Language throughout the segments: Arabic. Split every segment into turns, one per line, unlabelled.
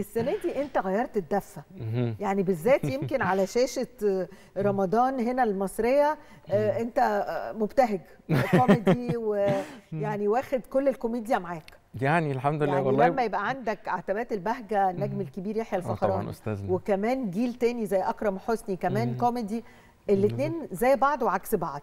السنه دي انت غيرت الدفه يعني بالذات يمكن على شاشه آه، رمضان هنا المصريه آه، انت آه، مبتهج كوميدي ويعني واخد كل الكوميديا معاك
يعني الحمد لله يعني والله لما
يبقى عندك عتبات البهجه النجم الكبير يحيى الفخران وكمان جيل تاني زي اكرم حسني كمان كوميدي الاثنين زي بعض وعكس بعض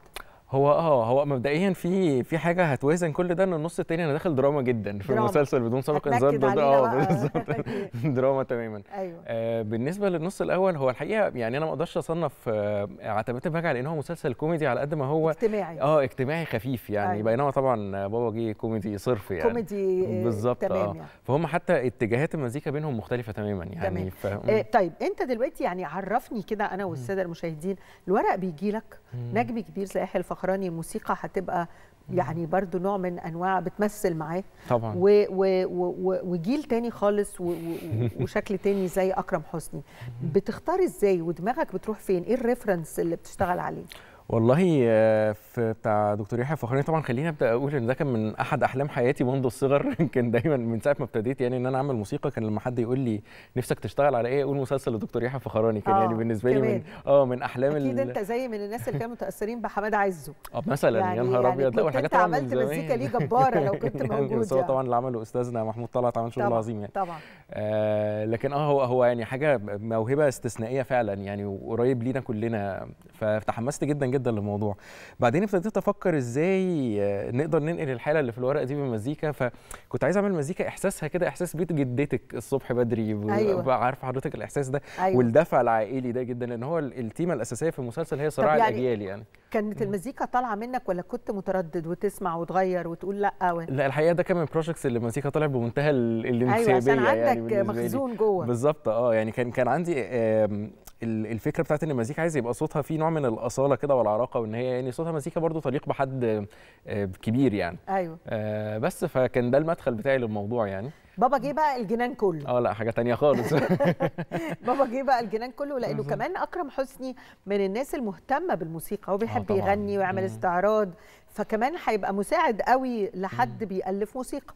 هو اه هو مبدئيا في في حاجه هتوازن كل ده ان النص التاني انا داخل دراما جدا في دراما. المسلسل بدون سابق انذار ده اه بالظبط دراما تماما ايوه آه بالنسبه للنص الاول هو الحقيقه يعني انا ما اقدرش اصنف آه عتبات على لان هو مسلسل كوميدي على قد ما هو اجتماعي اه اجتماعي خفيف يعني أيوة. بينما طبعا بابا جه كوميدي صرف يعني كوميدي آه، بالظبط آه. يعني. فهم حتى اتجاهات المزيكا بينهم مختلفه تماما يعني ف... آه
طيب انت دلوقتي يعني عرفني كده انا والساده المشاهدين الورق بيجي لك نجم كبير زي الفخراني موسيقى هتبقى يعني برضو نوع من انواع بتمثل معاه طبعا و و و وجيل تاني خالص و و وشكل تاني زي اكرم حسني بتختار ازاي ودماغك بتروح فين ايه الريفرنس اللي بتشتغل عليه
والله آه، في بتاع دكتور يحيى فخراني طبعا خليني ابدا اقول ان ده كان من احد احلام حياتي منذ الصغر كان دايما من ساعه ما ابتديت يعني ان انا اعمل موسيقى كان لما حد يقول لي نفسك تشتغل على ايه اقول مسلسل لدكتور يحيى فخراني كان يعني آه، بالنسبه لي من اه من احلام اكيد انت
زي من الناس اللي كانوا متاثرين بحماد عزه اه مثلا يعني يا نهار يعني ابيض لا والحاجات انت عملت مزيكا ليه جباره لو كنت يعني موجود هو طبعا
اللي عمله استاذنا محمود طلعت عمل شغل عظيم يعني طبعا آه لكن اه هو هو يعني حاجه موهبه استثنائيه فعلا يعني وقريب لينا كلنا فتحمست جدا جدا للموضوع بعدين ابتديت افكر ازاي آه، نقدر ننقل الحاله اللي في الورقه دي بالمزيكا فكنت عايز اعمل مزيكا احساسها كده احساس بيت جدتك الصبح بدري أيوة. بقى حضرتك الاحساس ده أيوة. والدفع العائلي ده جدا لان هو التيمه الاساسيه في المسلسل هي صراع يعني الاجيال يعني
كانت المزيكا طالعه منك ولا كنت متردد وتسمع وتغير وتقول لا و...
لا الحقيقه ده كان من البروجكتس اللي المزيكا طالع بمنتهى الانسيابيه أيوة عشان يعني عندك يعني مخزون جوه بالظبط اه يعني كان كان عندي الفكره بتاعت ان المزيكا عايز يبقى صوتها فيه نوع من الاصاله كده والعراقه وان هي يعني صوتها مزيكا برضو تليق بحد آه، كبير يعني ايوه آه بس فكان ده المدخل بتاعي للموضوع يعني
بابا جه بقى الجنان كله
اه لا حاجه تانية خالص
بابا جه بقى الجنان كله لانه كمان اكرم حسني من الناس المهتمه بالموسيقى هو بيحب آه، يغني ويعمل استعراض فكمان هيبقى مساعد قوي لحد بيالف موسيقى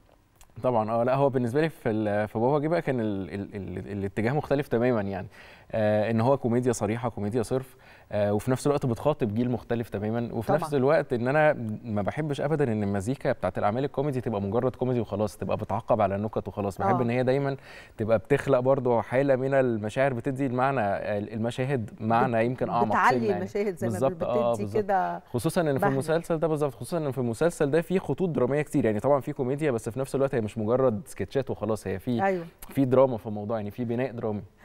طبعا اه لا هو بالنسبه لي في في بابا جه بقى كان الاتجاه مختلف تماما يعني آه، ان هو كوميديا صريحه كوميديا صرف آه، وفي نفس الوقت بتخاطب جيل مختلف تماما وفي طبعا. نفس الوقت ان انا ما بحبش ابدا ان المزيكا بتاعت الاعمال الكوميدي تبقى مجرد كوميدي وخلاص تبقى بتعقب على النكت وخلاص بحب آه. ان هي دايما تبقى بتخلق برضو حاله من المشاعر بتدي المعنى المشاهد معنى يمكن اعمق بتعلي يعني. المشاهد زي ما بتدي آه كده خصوصا ان في المسلسل ده بالظبط خصوصا ان في المسلسل ده في خطوط دراميه كتير يعني طبعا في كوميديا بس في نفس الوقت هي مش مجرد سكتشات وخلاص هي في أيوه. في دراما في الموضوع يعني في بناء درامي